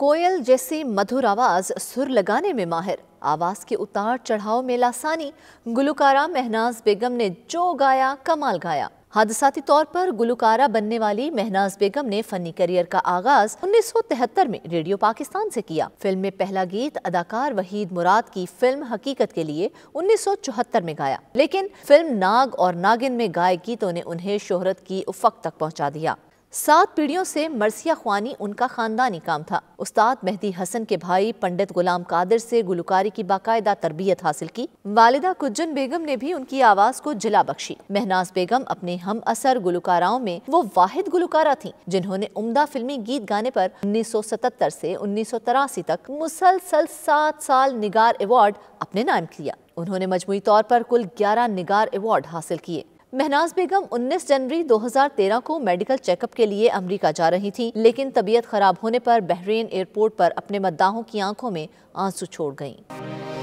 कोयल जैसी मधुर आवाज सुर लगाने में माहिर आवाज के उतार चढ़ाव में लासानी गुलकारा मेहनाज बेगम ने जो गाया कमाल गाया हादसाती तौर पर गुलकारा बनने वाली मेहनाज बेगम ने फनी करियर का आगाज 1973 में रेडियो पाकिस्तान से किया फिल्म में पहला गीत अदाकार वहीद मुराद की फिल्म हकीकत के लिए 1974 में गाया लेकिन फिल्म नाग और नागिन में गाए गीतों ने उन्हें शोहरत की उफक तक पहुंचा दिया सात पीढ़ियों से मरसिया खवानी उनका ख़ानदानी काम था उस्ताद मेहदी हसन के भाई पंडित गुलाम कादिर से गुलकारी की बाकायदा तरबियत हासिल की वालिदा कुजन बेगम ने भी उनकी आवाज़ को जिला बख्शी महनाज बेगम अपने हम असर गुलकाराओं में वो वाहिद गुलकारा थी जिन्होंने उम्दा फिल्मी गीत गाने पर उन्नीस सौ सतहत्तर से उन्नीस सौ तिरासी तक मुसलसल सात साल निगार एवार्ड अपने नाम किया उन्होंने मजमू तौर पर कुल ग्यारह निगार एवार्ड हासिल किए महनाज बेगम 19 जनवरी 2013 को मेडिकल चेकअप के लिए अमेरिका जा रही थी लेकिन तबीयत खराब होने पर बहरीन एयरपोर्ट पर अपने मद्दाहों की आंखों में आंसू छोड़ गईं।